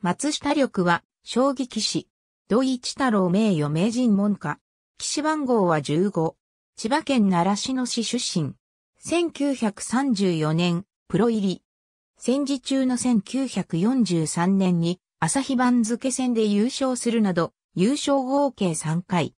松下緑は、将棋騎士。土井一太郎名誉名人門下。騎士番号は15。千葉県奈良市の市出身。1934年、プロ入り。戦時中の1943年に、朝日番付戦で優勝するなど、優勝合計3回。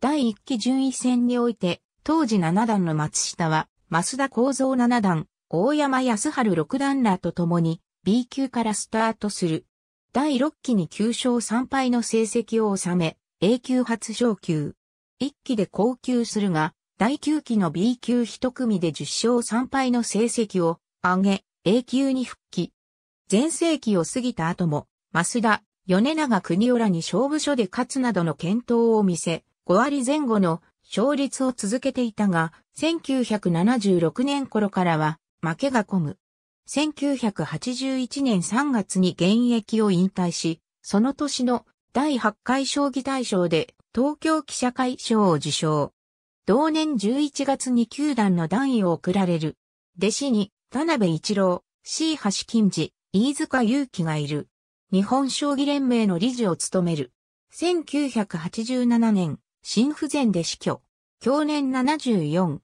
第1期順位戦において、当時7段の松下は、増田幸三7段、大山康春6段らと共に、B 級からスタートする。第6期に9勝3敗の成績を収め、A 級初昇級。1期で降級するが、第9期の B 級1組で10勝3敗の成績を上げ、A 級に復帰。前世紀を過ぎた後も、増田、米長国浦に勝負所で勝つなどの検討を見せ、5割前後の勝率を続けていたが、1976年頃からは負けが込む。1981年3月に現役を引退し、その年の第8回将棋大賞で東京記者会賞を受賞。同年11月に球団の段位を贈られる。弟子に田辺一郎、C 橋金次、飯塚祐樹がいる。日本将棋連盟の理事を務める。1987年、心不全で死去。去年74。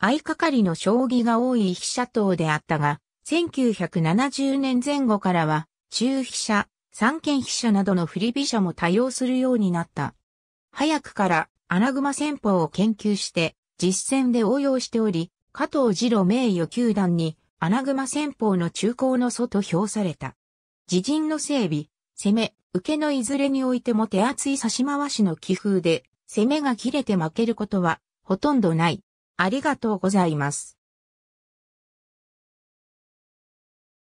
相掛かりの将棋が多い飛車党であったが、1970年前後からは、中飛車、三間飛車などの振り飛車も多用するようになった。早くから穴熊戦法を研究して、実戦で応用しており、加藤二郎名誉球団に穴熊戦法の中高の祖と評された。自陣の整備、攻め、受けのいずれにおいても手厚い差し回しの気風で、攻めが切れて負けることはほとんどない。ありがとうございます。